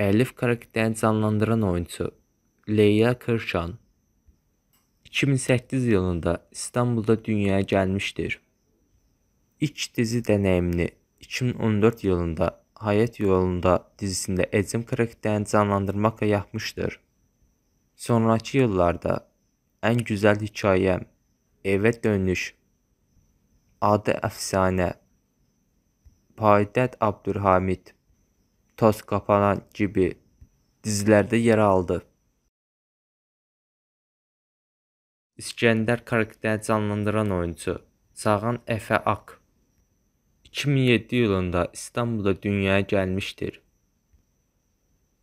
Elif karakterini canlandıran oyunçu Leya Kırşan 2008 yılında İstanbulda dünyaya gəlmişdir. İlk dizi deneyimini 2014 yılında Hayat Yolunda dizisinde Ecem karakterini canlandırmakla yapmıştır. Sonraki yıllarda En Güzel Hikayem, Eve Dönüş, Adı Efsane, Paydat Abdülhamid toz qapanan kimi dizilərdə yer aldı. İskəndər karakteri canlandıran oyunçu Sağan Əfə Ak 2007 yılında İstanbulda dünyaya gəlmişdir.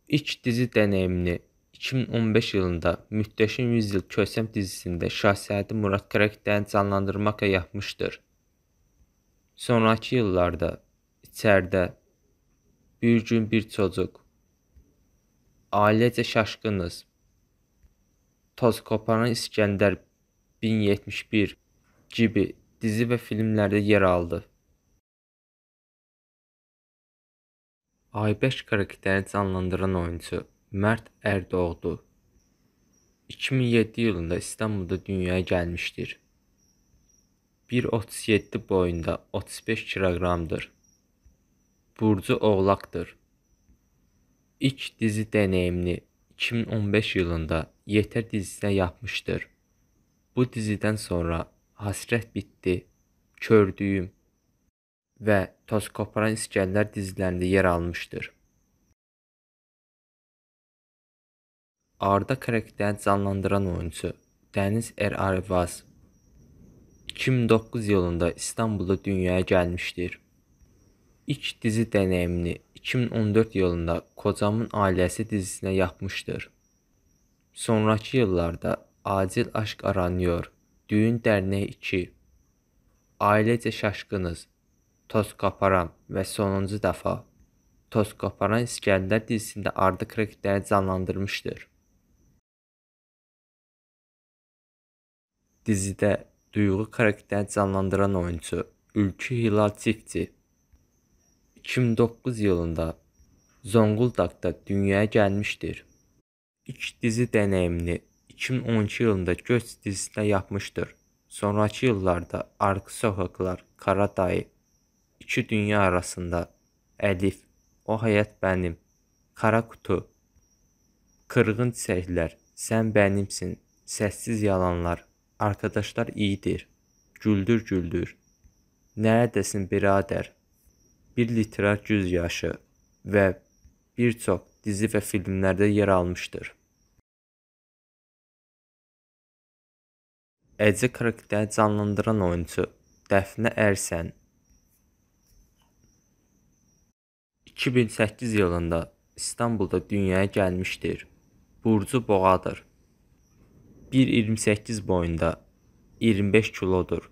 İlk dizi deneyimini 2015 yılında Mühteşem Yüzyıl Kösem dizisinde Şahsədi Murad karakterini canlandırmakla yapmıştır. Sonraki yıllarda içeride Bir gün bir çocuq. Ailəcə şaşqınız. Toz qoparan İskəndər 1071 kimi dizi və filmlərdə yer aldı. Aybəş karakteri canlandıran oyunçu Mərd Ərdoğdu 2007 yılında İstanbulda dünyaya gəlmişdir. 1.37 boyunda 35 kiloqramdır burcu Oğlaqdır. İlk dizi dənəyimini 2015 yılında Yetər dizisinə yapmışdır. Bu dizidən sonra Hasrət bitdi, Kördüyüm və Toz qoparan iskəllər dizilərində yer almışdır. Arda karakterini canlandıran oyuncu Dəniz Er Arivaz 2009 yılında İstanbulda dünyaya gəlmişdir. İlk dizi denəyimini 2014 yılında Kocamın Ailəsi dizisinə yapmışdır. Sonrakı yıllarda Acil Aşk Aranıyor, Düğün Dərnəyi 2, Ailəcə Şaşqınız, Toz Qaparan və sonuncu dəfə Toz Qaparan İskəndər dizisində ardı karakteri canlandırmışdır. Dizidə duyğu karakteri canlandıran oyuncu Ülkü Hilal Çiftçi 2009 yılında Zonguldak'ta dünyaya gelmiştir. İlk dizi deneyimini 2012 yılında Göz dizisinde yapmıştır. Sonraki yıllarda Arka Sokaklar, Kara Dayı, İki Dünya Arasında, Əlif, O Hayat Benim, Kara Kutu, Kırğın Çiçəklər, Sən Benimsin, Səssiz Yalanlar, Arkadaşlar İyidir, Güldür Güldür, Neredesin Birader, bir literat güz yaşı və bir çox dizi və filmlərdə yer almışdır. Əcə karakteri canlandıran oyunçu Dəfnə Ərsən 2008 yılında İstanbulda dünyaya gəlmişdir. Burcu boğadır. 1.28 boyunda 25 kilodur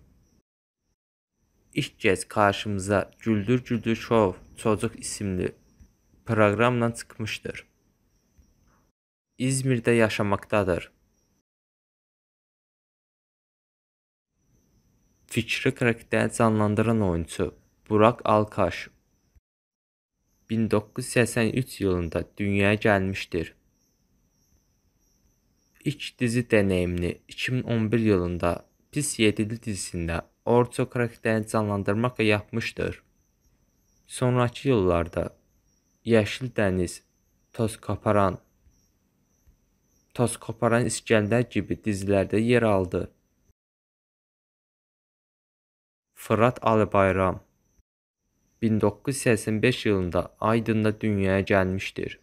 ilk kez karşımıza Güldür Güldür Show Çocuk isimli proqramla çıxmışdır. İzmirdə yaşamaqdadır. Fikri karakteri canlandıran oyuncu Burak Alkaş 1983 yılında dünyaya gəlmişdir. İlk dizi deneyimini 2011 yılında Tis 7-li dizisində Orco karakterini canlandırmaqla yapmışdır. Sonrakı yıllarda Yeşil Dəniz, Toz Qaparan, Toz Qaparan İskəndər kimi dizilərdə yer aldı. Fırat Alıbayram 1985 yılında Aydın'da dünyaya gəlmişdir.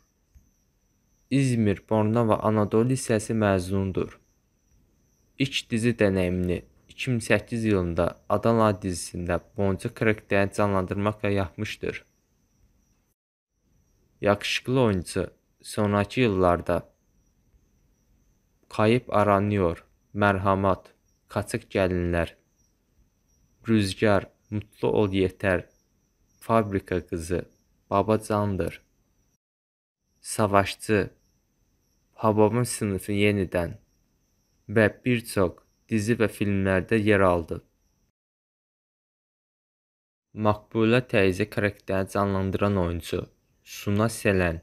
İzmir, Borna və Anadolu lisəsi məzunudur. İlk dizi denəyimini 2008 yılında Adana dizisində Boncuq karakterini canlandırmaqla yapmışdır. Yakışıklı oyuncu sonraki yıllarda Kayıp Aranıyor, Mərhamat, Kaçıq Gəlinlər, Rüzgar, Mutlu Ol Yetər, Fabrika Qızı, Babacandır, Savaşçı, Hababın Sınıfı Yenidən, və bir çox dizi və filmlərdə yer aldı. Maqbulə təyizə karakterini canlandıran oyunçu Suna Selen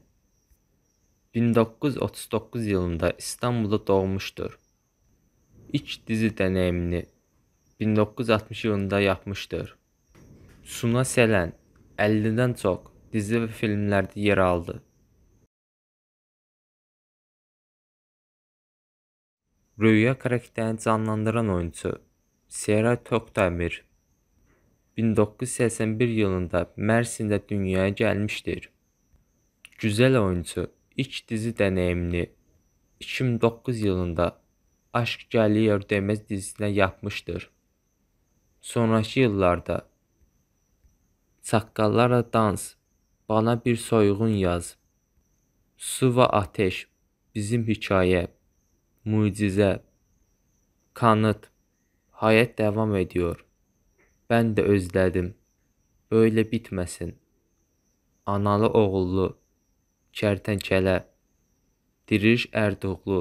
1939 yılında İstanbulda doğmuşdur. İlk dizi deneyimini 1960 yılında yapmışdır. Suna Selen 50-dən çox dizi və filmlərdə yer aldı. Röya karakterini canlandıran oyuncu Seray Tokdemir 1981 yılında Mersin'də dünyaya gəlmişdir. Güzel oyuncu ilk dizi deneyimini 2009 yılında Aşk Gəliyev Deməz dizisinə yapmışdır. Sonraki yıllarda Çakkallara Dans, Bana Bir Soyğun Yaz, Su ve Ateş, Bizim Hikaye mucizə, kanıt, həyat davam ediyor. Mən də özlədim. Böylə bitməsin. Analı oğullu, kərtənkələ, Diriş Ərdoğlu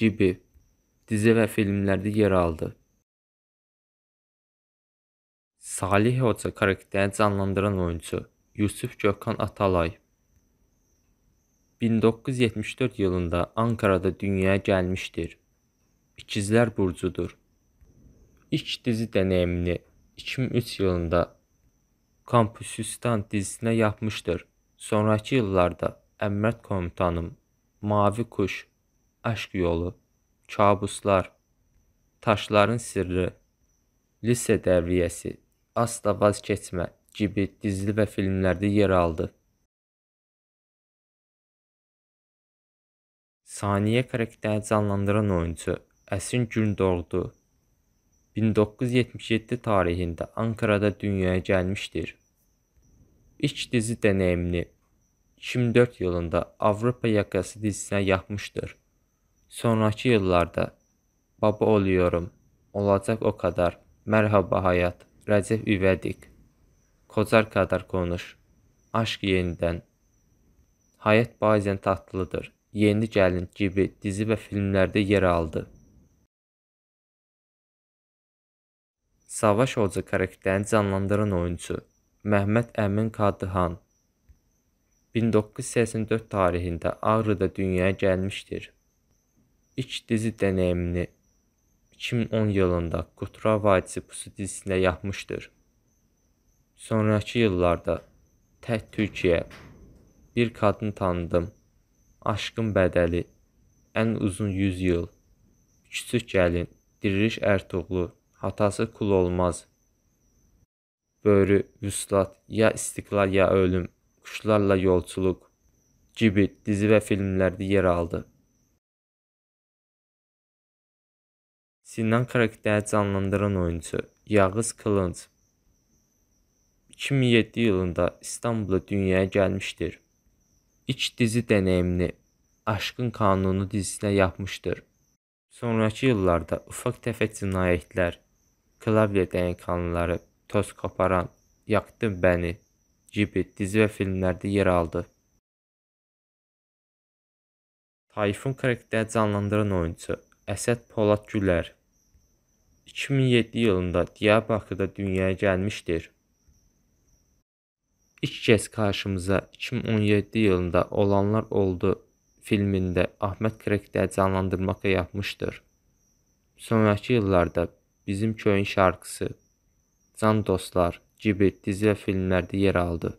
gibi dizi və filmlərdə yer aldı. Salih Hoca karakteri canlandıran oyuncu Yusuf Gökhan Atalay 1974 yılında Ankara'da dünyaya gəlmişdir. İkizlər burcudur. İlk dizi deneyimini 2003 yılında Kampüsistan dizisinə yapmışdır. Sonrakı yıllarda Əmrət Komutanım, Mavi Kuş, Aşk Yolu, Kabuslar, Taşların Sirri, Lise Dəvriyyəsi, Asla Vazgeçmə kimi dizili və filmlərdə yer aldı. Saniyə karakteri canlandıran oyunçu Əsin Gündoğdu 1977 tarixində Ankarada dünyaya gəlmişdir. İlk dizi deneyimini 2004 yılında Avropa Yakası dizisinə yapmışdır. Sonraki yıllarda Baba Oluyorum, Olacak O Kadar, Merhaba Hayat, Recep İvedik, Kocar Kadar Konuş, Aşk Yeniden. Hayat bazen tatlıdır. Yeni Gəlin kimi dizi və filmlərdə yer aldı. Savaş Hoca karakterini canlandıran oyunçu Məhəmməd Əmin Kadıhan 1984 tarixində Ağrıda dünyaya gəlmişdir. İlk dizi deneyimini 2010 yılında Qutra Vadisi Pusu dizisində yapmışdır. Sonraki yıllarda Tək Türkiyə Bir Kadın Tanıdım aşqın bədəli, ən uzun 100 il, küçük gəlin, diriliş Ərtuğlu, hatası kul olmaz. Böyrü, vüslat, ya istiqlal ya ölüm, quşlarla yolçuluq, gibi dizi və filmlərdə yer aldı. Sinan karakteri canlandıran oyuncu Yağız Kılınc 2007 yılında İstanbul'a dünyaya gəlmişdir ilk dizi deneyimini Aşkın Kanunu dizisinə yapmışdır. Sonrakı illərdə ufaq təfək cinayətlər, klavye dəyənkanları, toz qoparan, yaktın bəni gibi dizi və filmlərdə yer aldı. Tayfun karakteri canlandıran oyuncu Əsəd Polad Gülər 2007 yılında Diyarbakırda dünyaya gəlmişdir. İlk kez qarşımıza 2017 yılında Olanlar Oldu filmində Ahmet Krekdə canlandırmaqla yapmışdır. Sonraki yıllarda Bizim Köyün şarkısı, Can Dostlar gibi dizi və filmlərdə yer aldı.